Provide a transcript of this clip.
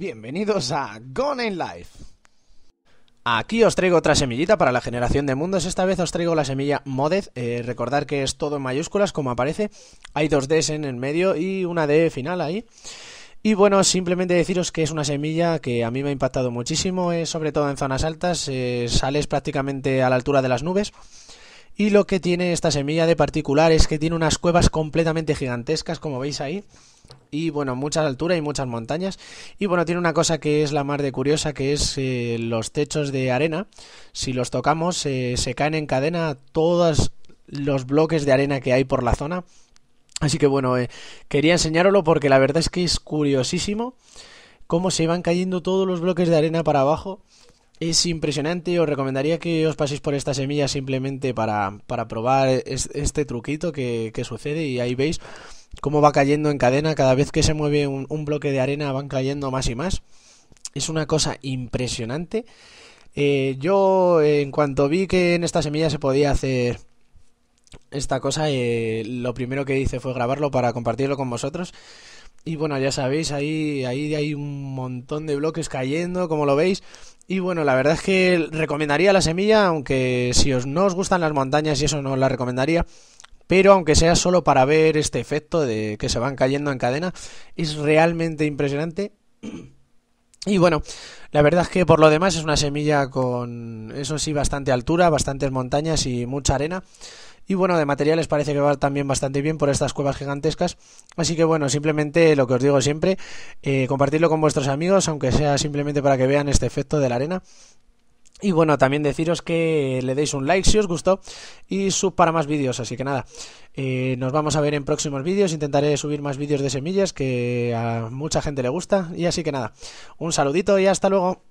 Bienvenidos a Gone in Life. Aquí os traigo otra semillita para la generación de mundos. Esta vez os traigo la semilla Moded. Recordad eh, recordar que es todo en mayúsculas, como aparece. Hay dos Ds en el medio y una D final ahí. Y bueno, simplemente deciros que es una semilla que a mí me ha impactado muchísimo, eh, sobre todo en zonas altas. Eh, sales prácticamente a la altura de las nubes. Y lo que tiene esta semilla de particular es que tiene unas cuevas completamente gigantescas, como veis ahí y bueno, muchas alturas y muchas montañas. Y bueno, tiene una cosa que es la más de curiosa, que es eh, los techos de arena. Si los tocamos, eh, se caen en cadena todos los bloques de arena que hay por la zona. Así que bueno, eh, quería enseñároslo porque la verdad es que es curiosísimo cómo se van cayendo todos los bloques de arena para abajo. Es impresionante, os recomendaría que os paséis por esta semilla simplemente para, para probar este truquito que, sucede y ahí veis cómo va cayendo en cadena, cada vez que se mueve un, bloque de arena van cayendo más y más. Es una cosa impresionante. Eh, yo, en cuanto vi que en esta semilla se podía hacer esta cosa, eh, lo primero que hice fue grabarlo para compartirlo con vosotros. Y bueno, ya sabéis, ahí, ahí hay un montón de bloques cayendo, como lo veis. Y bueno, la verdad es que recomendaría la semilla, aunque si os, no os gustan las montañas y eso no la recomendaría pero aunque sea solo para ver este efecto de que se van cayendo en cadena, es realmente impresionante. Y bueno, la verdad es que por lo demás es una semilla con, eso sí, bastante altura, bastantes montañas y mucha arena. Y bueno, de materiales parece que va también bastante bien por estas cuevas gigantescas. Así que bueno, simplemente lo que os digo siempre, eh, compartirlo con vuestros amigos, aunque sea simplemente para que vean este efecto de la arena. Y bueno, también deciros que le deis un like si os gustó y sub para más vídeos. Así que nada, eh, nos vamos a ver en próximos vídeos. Intentaré subir más vídeos de semillas que a mucha gente le gusta. Y así que nada, un saludito y hasta luego.